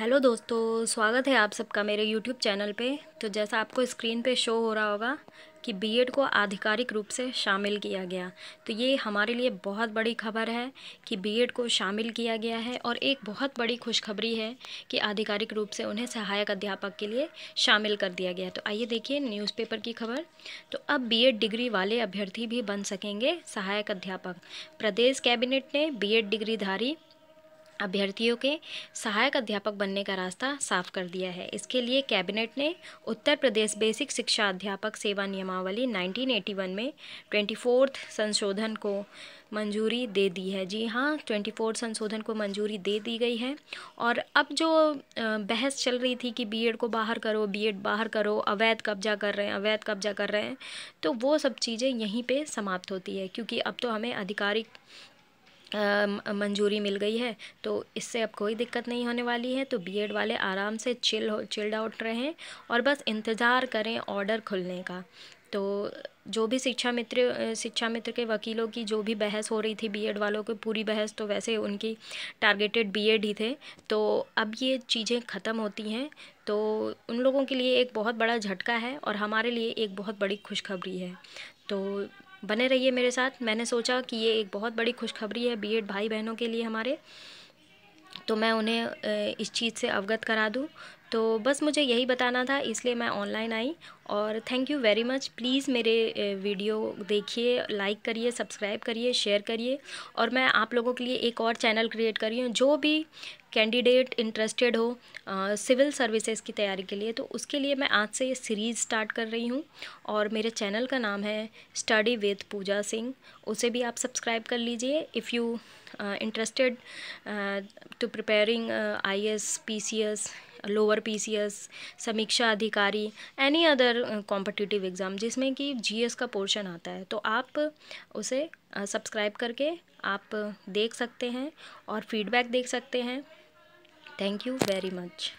hello दोस्तों स्वागत है आप सबका मेरे यूट्यूब चैनल पे तो जैसा आपको स्क्रीन पे शो हो रहा होगा कि बीएड को आधिकारिक रूप से शामिल किया गया तो ये हमारे लिए बहुत बड़ी खबर है कि बीएड को शामिल किया गया है और एक बहुत बड़ी खुशखबरी है कि आधिकारिक रूप से उन्हें सहायक अध्यापक के लिए शामिल कर दिया गया तो आइए देखिए न्यूज़पेपर की खबर तो अब बीएड डिग्री वाले अभ्यर्थी भी बन सकेंगे सहायक अध्यापक प्रदेश कैबिनेट ने बी डिग्रीधारी अभ्यर्थियों के सहायक अध्यापक बनने का रास्ता साफ कर दिया है इसके लिए कैबिनेट ने उत्तर प्रदेश बेसिक शिक्षा अध्यापक सेवा नियमावली 1981 में ट्वेंटी संशोधन को मंजूरी दे दी है जी हाँ ट्वेंटी संशोधन को मंजूरी दे दी गई है और अब जो बहस चल रही थी कि बीएड को बाहर करो बीएड बाहर करो अवैध कब्जा कर रहे हैं अवैध कब्जा कर रहे हैं तो वो सब चीज़ें यहीं पर समाप्त होती है क्योंकि अब तो हमें आधिकारिक मंजूरी मिल गई है तो इससे अब कोई दिक्कत नहीं होने वाली है तो बीएड वाले आराम से चिल हो चिल्ड आउट रहें और बस इंतज़ार करें ऑर्डर खुलने का तो जो भी शिक्षा मित्र शिक्षा मित्र के वकीलों की जो भी बहस हो रही थी बीएड वालों की पूरी बहस तो वैसे उनकी टारगेटेड बीएड ही थे तो अब ये चीज़ें ख़त्म होती हैं तो उन लोगों के लिए एक बहुत बड़ा झटका है और हमारे लिए एक बहुत बड़ी खुशखबरी है तो बने रहिए मेरे साथ मैंने सोचा कि ये एक बहुत बड़ी खुशखबरी है बीएड भाई बहनों के लिए हमारे तो मैं उन्हें इस चीज़ से अवगत करा दूँ तो बस मुझे यही बताना था इसलिए मैं ऑनलाइन आई और thank you very much please मेरे वीडियो देखिए लाइक करिए सब्सक्राइब करिए शेयर करिए और मैं आप लोगों के लिए एक और चैनल क्रिएट कर रही हूँ जो भी कैंडिडेट इंटरेस्टेड हो सिविल सर्विसेज की तैयारी के लिए तो उसके लिए मैं आज से ये सीरीज़ स्टार्ट कर रही हूँ और मेरे चैनल का नाम है स्टडी विद पूजा सिंह उसे भी आप सब्सक्राइब कर लीजिए if you interested to preparing I S P C S lower PCS समीक्षा अधिकारी एनी अदर कॉम्पिटिटिव एग्ज़ाम जिसमें कि जीएस का पोर्शन आता है तो आप उसे सब्सक्राइब uh, करके आप देख सकते हैं और फीडबैक देख सकते हैं थैंक यू वेरी मच